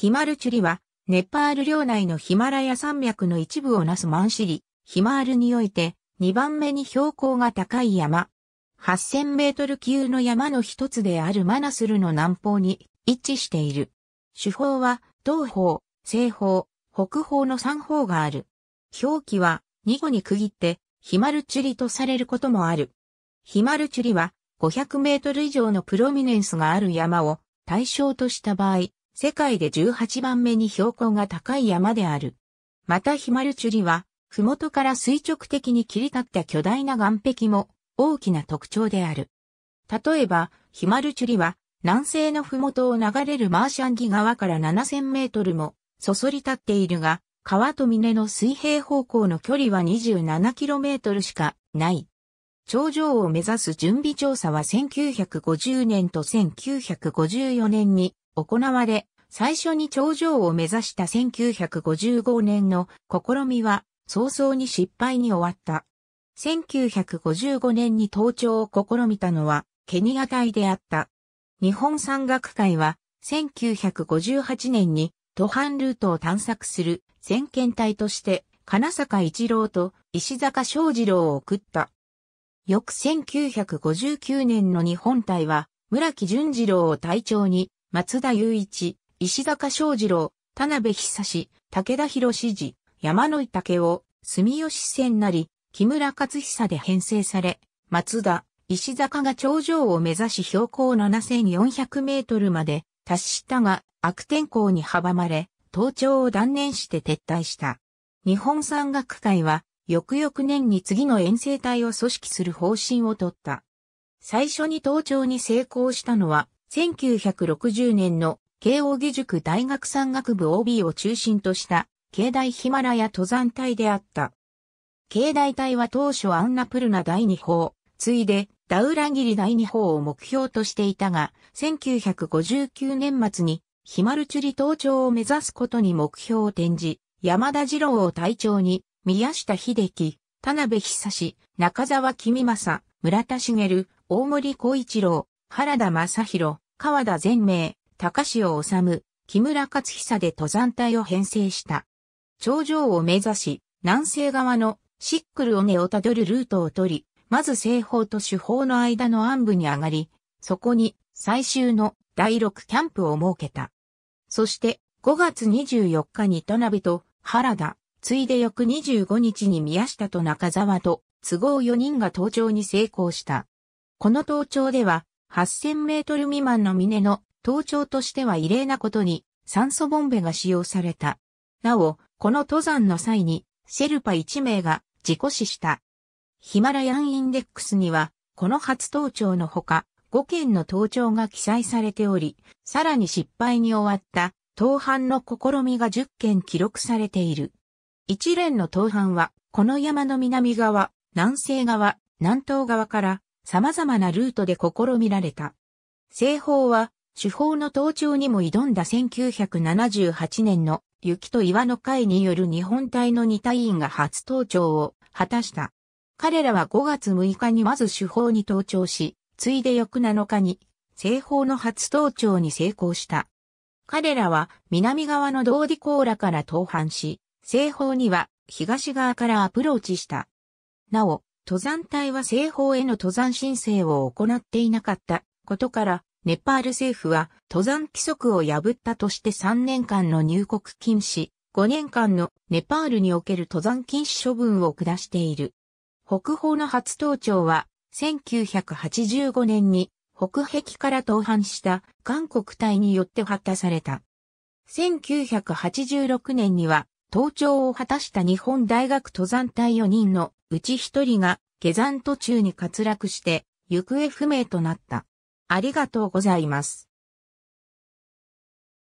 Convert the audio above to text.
ヒマルチュリは、ネパール領内のヒマラヤ山脈の一部をなすマンシリ、ヒマールにおいて、2番目に標高が高い山。8000メートル級の山の一つであるマナスルの南方に位置している。手法は、東方、西方、北方の3方がある。表記は、2語に区切って、ヒマルチュリとされることもある。ヒマルチュリは、500メートル以上のプロミネンスがある山を対象とした場合、世界で18番目に標高が高い山である。またヒマルチュリは、ふもとから垂直的に切り立った巨大な岩壁も大きな特徴である。例えば、ヒマルチュリは、南西のふもとを流れるマーシャンギ川から7000メートルもそそり立っているが、川と峰の水平方向の距離は2 7トルしかない。頂上を目指す準備調査は1950年と1954年に行われ、最初に頂上を目指した1955年の試みは早々に失敗に終わった。1955年に登頂を試みたのはケニア隊であった。日本山岳会は1958年に途半ルートを探索する先遣隊として金坂一郎と石坂昌二郎を送った。翌1959年の日本隊は村木淳二郎を隊長に松田雄一、石坂昌二郎、田辺久志、武田博史寺、山野井武雄、住吉千り、木村勝久で編成され、松田、石坂が頂上を目指し標高7400メートルまで達したが悪天候に阻まれ、登頂を断念して撤退した。日本山岳会は、翌々年に次の遠征隊を組織する方針を取った。最初に登頂に成功したのは、1960年の慶応義塾大学山岳部 OB を中心とした、慶大ヒマラヤ登山隊であった。慶大隊は当初アンナプルナ第二砲、ついでダウラギリ第二砲を目標としていたが、1959年末にヒマルチュリ登頂を目指すことに目標を転じ、山田二郎を隊長に、宮下秀樹、田辺久志、中沢君正、村田茂、大森光一郎、原田正宏、川田全明、高を治、木村勝久で登山隊を編成した。頂上を目指し、南西側のシックル尾根をたどるルートを取り、まず西方と主方の間の暗部に上がり、そこに最終の第6キャンプを設けた。そして5月24日に田辺と原田、ついで翌25日に宮下と中沢と都合4人が登頂に成功した。この登頂では8000メートル未満の峰の登頂としては異例なことに酸素ボンベが使用された。なお、この登山の際にシェルパ1名が事故死した。ヒマラヤンインデックスには、この初登頂のほか、5件の登頂が記載されており、さらに失敗に終わった登攀の試みが10件記録されている。一連の登攀は、この山の南側、南西側、南東側から様々なルートで試みられた。製法は、手法の盗聴にも挑んだ1978年の雪と岩の会による日本隊の2隊員が初登頂を果たした。彼らは5月6日にまず手法に登頂し、ついで翌7日に製法の初登頂に成功した。彼らは南側の道理コーラから登板し、西方には東側からアプローチした。なお、登山隊は西方への登山申請を行っていなかったことから、ネパール政府は登山規則を破ったとして3年間の入国禁止、5年間のネパールにおける登山禁止処分を下している。北方の初登頂は、1985年に北壁から登藩した韓国隊によって発達された。1986年には、登頂を果たした日本大学登山隊4人のうち一人が下山途中に滑落して行方不明となった。ありがとうございます。